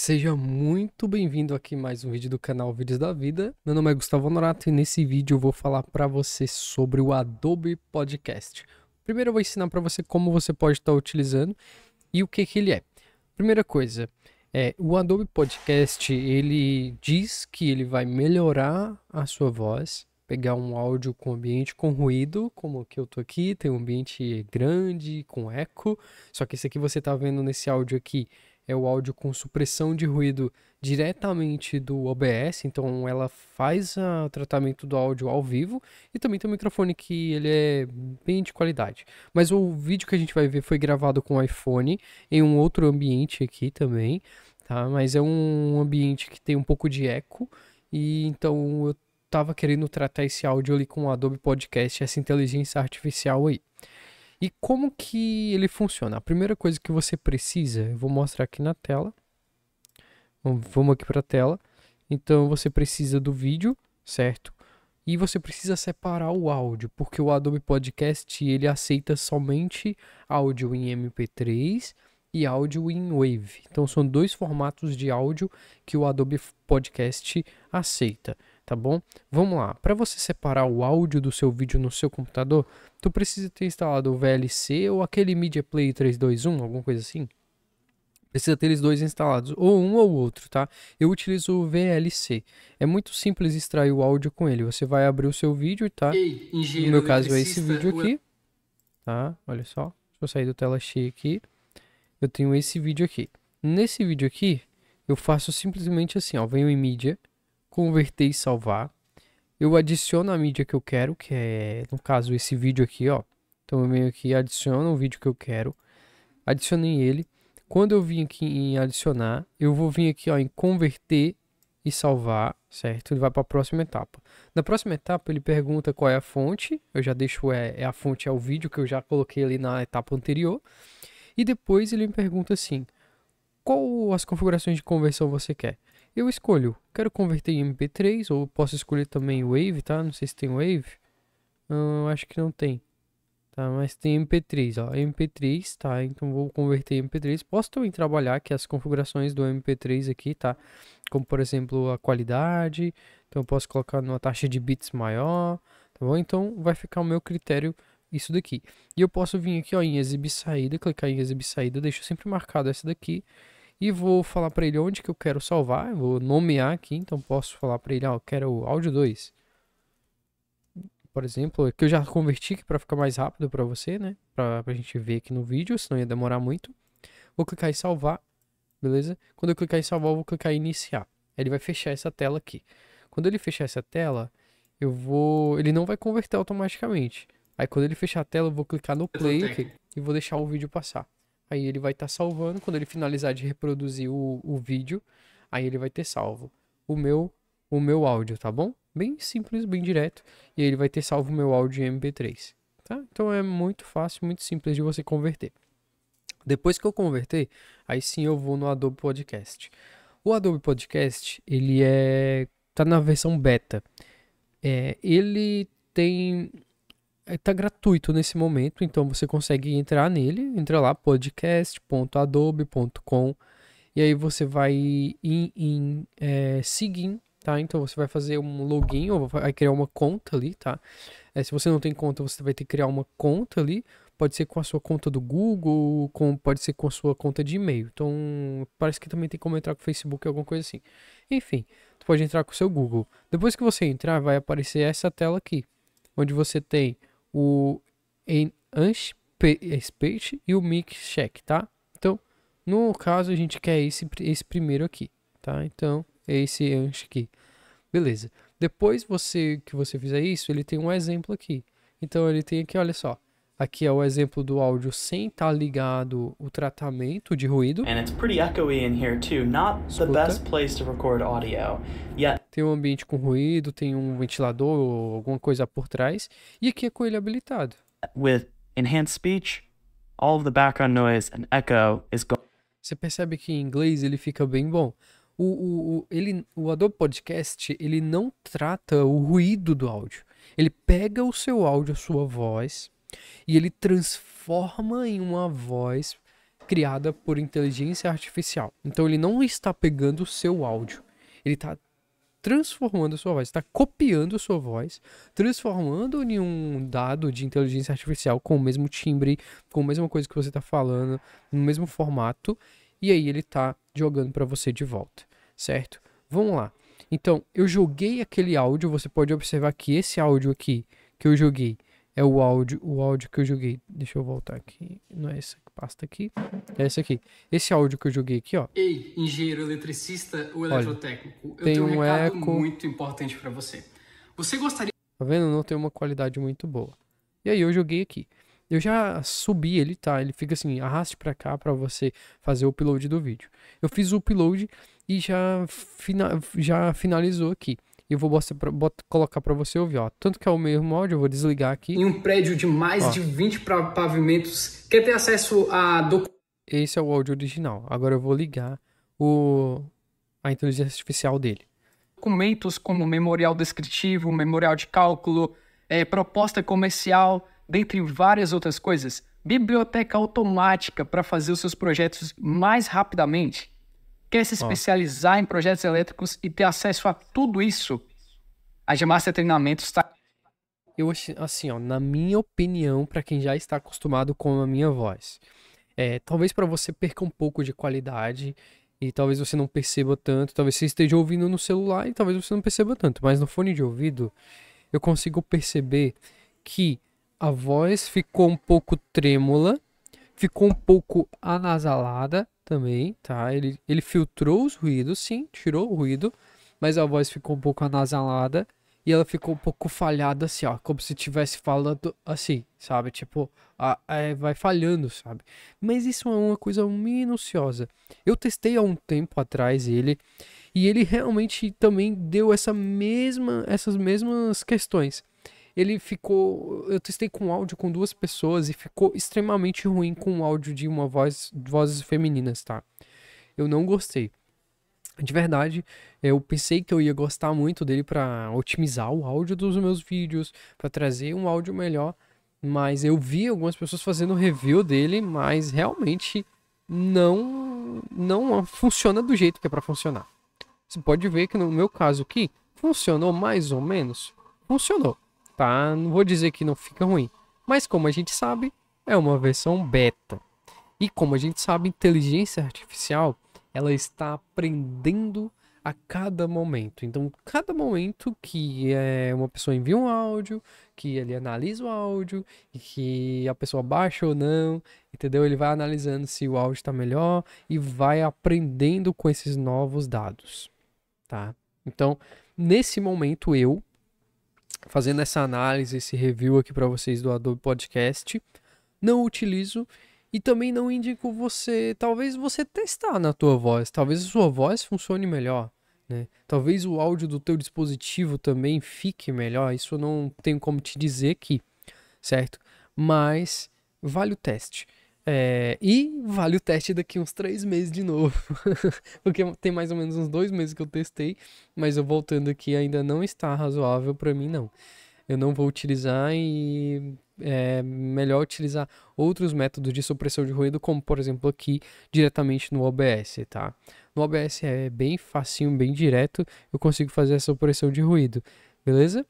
Seja muito bem-vindo aqui mais um vídeo do canal Vídeos da Vida. Meu nome é Gustavo Honorato e nesse vídeo eu vou falar para você sobre o Adobe Podcast. Primeiro eu vou ensinar para você como você pode estar tá utilizando e o que que ele é. Primeira coisa, é, o Adobe Podcast, ele diz que ele vai melhorar a sua voz, pegar um áudio com ambiente com ruído, como que eu tô aqui, tem um ambiente grande, com eco, só que esse aqui você tá vendo nesse áudio aqui, é o áudio com supressão de ruído diretamente do OBS, então ela faz o tratamento do áudio ao vivo e também tem um microfone que ele é bem de qualidade. Mas o vídeo que a gente vai ver foi gravado com o iPhone em um outro ambiente aqui também, tá? Mas é um ambiente que tem um pouco de eco e então eu tava querendo tratar esse áudio ali com o Adobe Podcast, essa inteligência artificial aí. E como que ele funciona? A primeira coisa que você precisa, eu vou mostrar aqui na tela. Vamos aqui para a tela. Então você precisa do vídeo, certo? E você precisa separar o áudio, porque o Adobe Podcast ele aceita somente áudio em MP3 e áudio em Wave. Então são dois formatos de áudio que o Adobe Podcast aceita tá bom? Vamos lá, para você separar o áudio do seu vídeo no seu computador, tu precisa ter instalado o VLC ou aquele Media Play 321, alguma coisa assim. Precisa ter eles dois instalados, ou um ou outro, tá? Eu utilizo o VLC. É muito simples extrair o áudio com ele. Você vai abrir o seu vídeo, tá? Ei, no meu caso é esse vídeo aqui, tá? Olha só, deixa eu sair do tela cheia aqui. Eu tenho esse vídeo aqui. Nesse vídeo aqui, eu faço simplesmente assim, ó. Venho em mídia, converter e salvar. Eu adiciono a mídia que eu quero, que é, no caso, esse vídeo aqui, ó. Então eu aqui e adiciono o vídeo que eu quero, adicionei ele. Quando eu vim aqui em adicionar, eu vou vir aqui ó, em converter e salvar, certo? Ele vai para a próxima etapa. Na próxima etapa ele pergunta qual é a fonte, eu já deixo é, é a fonte é o vídeo que eu já coloquei ali na etapa anterior. E depois ele me pergunta assim, qual as configurações de conversão você quer? eu escolho, quero converter em MP3 ou posso escolher também Wave, tá? Não sei se tem Wave, hum, Eu acho que não tem, tá? Mas tem MP3, ó, MP3, tá? Então vou converter em MP3. Posso também trabalhar aqui as configurações do MP3 aqui, tá? Como por exemplo a qualidade, então eu posso colocar numa taxa de bits maior, tá bom? Então vai ficar o meu critério isso daqui. E eu posso vir aqui ó, em exibir saída, clicar em exibir saída, deixo sempre marcado essa daqui e vou falar para ele onde que eu quero salvar, vou nomear aqui, então posso falar para ele, ah, eu quero áudio 2. Por exemplo, é que eu já converti aqui para ficar mais rápido para você, né? Para a gente ver aqui no vídeo, senão ia demorar muito. Vou clicar em salvar, beleza? Quando eu clicar em salvar, eu vou clicar em iniciar. Ele vai fechar essa tela aqui. Quando ele fechar essa tela, eu vou, ele não vai converter automaticamente. Aí quando ele fechar a tela, eu vou clicar no play aqui, e vou deixar o vídeo passar. Aí ele vai estar tá salvando. Quando ele finalizar de reproduzir o, o vídeo, aí ele vai ter salvo o meu, o meu áudio, tá bom? Bem simples, bem direto. E aí ele vai ter salvo o meu áudio em MP3. Tá? Então é muito fácil, muito simples de você converter. Depois que eu converter, aí sim eu vou no Adobe Podcast. O Adobe Podcast, ele é tá na versão beta. É, ele tem está é, gratuito nesse momento, então você consegue entrar nele, entra lá podcast.adobe.com e aí você vai em, em é, seguir, tá? Então você vai fazer um login ou vai criar uma conta ali, tá? É, se você não tem conta, você vai ter que criar uma conta ali. Pode ser com a sua conta do Google, com, pode ser com a sua conta de e-mail. Então, parece que também tem como entrar com o Facebook, alguma coisa assim. Enfim, você pode entrar com o seu Google. Depois que você entrar, vai aparecer essa tela aqui, onde você tem o Anspate e o mix check tá? Então, no caso, a gente quer esse, esse primeiro aqui, tá? Então, é esse Ansh aqui. Beleza. Depois você que você fizer isso, ele tem um exemplo aqui. Então, ele tem aqui, olha só. Aqui é o exemplo do áudio sem estar tá ligado o tratamento de ruído. And it's pretty echoey in here too. Not the best place to record audio. Yet... Tem um ambiente com ruído, tem um ventilador ou alguma coisa por trás. E aqui é com ele habilitado. With enhanced speech, all of the background noise and echo is gone. Você percebe que em inglês ele fica bem bom. O, o, o, ele, o Adobe Podcast ele não trata o ruído do áudio. Ele pega o seu áudio, a sua voz e ele transforma em uma voz criada por inteligência artificial. Então ele não está pegando o seu áudio, ele está transformando a sua voz, está copiando a sua voz, transformando em um dado de inteligência artificial com o mesmo timbre, com a mesma coisa que você está falando, no mesmo formato, e aí ele está jogando para você de volta, certo? Vamos lá. Então, eu joguei aquele áudio, você pode observar que esse áudio aqui que eu joguei é o áudio, o áudio que eu joguei. Deixa eu voltar aqui. Não é essa pasta aqui, é esse aqui. Esse áudio que eu joguei aqui, ó. Ei, engenheiro eletricista ou eletrotécnico, Olha, eu tenho um, um recado eco... muito importante para você. Você gostaria Tá vendo? Não tem uma qualidade muito boa. E aí eu joguei aqui. Eu já subi ele, tá? Ele fica assim, arraste para cá para você fazer o upload do vídeo. Eu fiz o upload e já, fina... já finalizou aqui e vou botar, botar, colocar para você ouvir, ó. Tanto que é o mesmo áudio, eu vou desligar aqui. Em um prédio de mais ó. de 20 pavimentos, quer ter acesso a documentos. Esse é o áudio original. Agora eu vou ligar o a inteligência artificial dele. Documentos como memorial descritivo, memorial de cálculo, é, proposta comercial, dentre várias outras coisas. Biblioteca automática para fazer os seus projetos mais rapidamente Quer se especializar oh. em projetos elétricos e ter acesso a tudo isso? A Gemaster Treinamentos está. Eu acho assim, ó, na minha opinião, para quem já está acostumado com a minha voz, é, talvez para você perca um pouco de qualidade e talvez você não perceba tanto, talvez você esteja ouvindo no celular e talvez você não perceba tanto, mas no fone de ouvido eu consigo perceber que a voz ficou um pouco trêmula, ficou um pouco anasalada também, tá? Ele, ele filtrou os ruídos, sim, tirou o ruído, mas a voz ficou um pouco anasalada e ela ficou um pouco falhada, assim, ó, como se tivesse falando assim, sabe? Tipo, a, a, é, vai falhando, sabe? Mas isso é uma coisa minuciosa. Eu testei há um tempo atrás ele e ele realmente também deu essa mesma, essas mesmas questões ele ficou. Eu testei com áudio com duas pessoas e ficou extremamente ruim com o áudio de uma voz, vozes femininas, tá? Eu não gostei. De verdade, eu pensei que eu ia gostar muito dele para otimizar o áudio dos meus vídeos, para trazer um áudio melhor, mas eu vi algumas pessoas fazendo review dele, mas realmente não não funciona do jeito que é para funcionar. Você pode ver que no meu caso aqui funcionou mais ou menos, funcionou tá? Não vou dizer que não fica ruim, mas como a gente sabe, é uma versão beta. E como a gente sabe, inteligência artificial, ela está aprendendo a cada momento. Então, cada momento que é, uma pessoa envia um áudio, que ele analisa o áudio, e que a pessoa baixa ou não, entendeu? Ele vai analisando se o áudio está melhor e vai aprendendo com esses novos dados, tá? Então, nesse momento eu, fazendo essa análise, esse review aqui para vocês do Adobe Podcast. Não utilizo e também não indico você, talvez você testar na tua voz, talvez a sua voz funcione melhor, né? Talvez o áudio do teu dispositivo também fique melhor, isso eu não tenho como te dizer aqui, certo? Mas vale o teste. É, e vale o teste daqui uns três meses de novo. Porque tem mais ou menos uns dois meses que eu testei, mas eu voltando aqui ainda não está razoável para mim, não. Eu não vou utilizar e é melhor utilizar outros métodos de supressão de ruído, como por exemplo aqui diretamente no OBS, tá? No OBS é bem facinho, bem direto, eu consigo fazer essa supressão de ruído, beleza?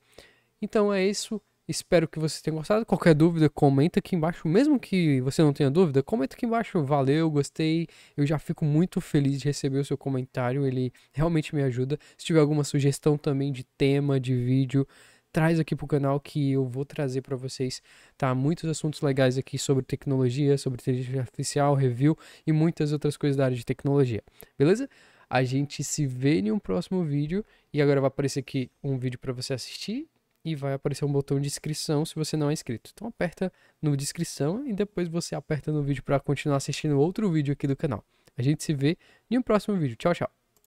Então é isso. Espero que vocês tenham gostado. Qualquer dúvida, comenta aqui embaixo. Mesmo que você não tenha dúvida, comenta aqui embaixo. Valeu, gostei. Eu já fico muito feliz de receber o seu comentário. Ele realmente me ajuda. Se tiver alguma sugestão também de tema, de vídeo, traz aqui pro canal que eu vou trazer para vocês, tá? Muitos assuntos legais aqui sobre tecnologia, sobre inteligência artificial, review e muitas outras coisas da área de tecnologia. Beleza? A gente se vê em um próximo vídeo e agora vai aparecer aqui um vídeo para você assistir e vai aparecer um botão de inscrição se você não é inscrito. Então aperta no descrição e depois você aperta no vídeo para continuar assistindo outro vídeo aqui do canal. A gente se vê em um próximo vídeo. Tchau, tchau.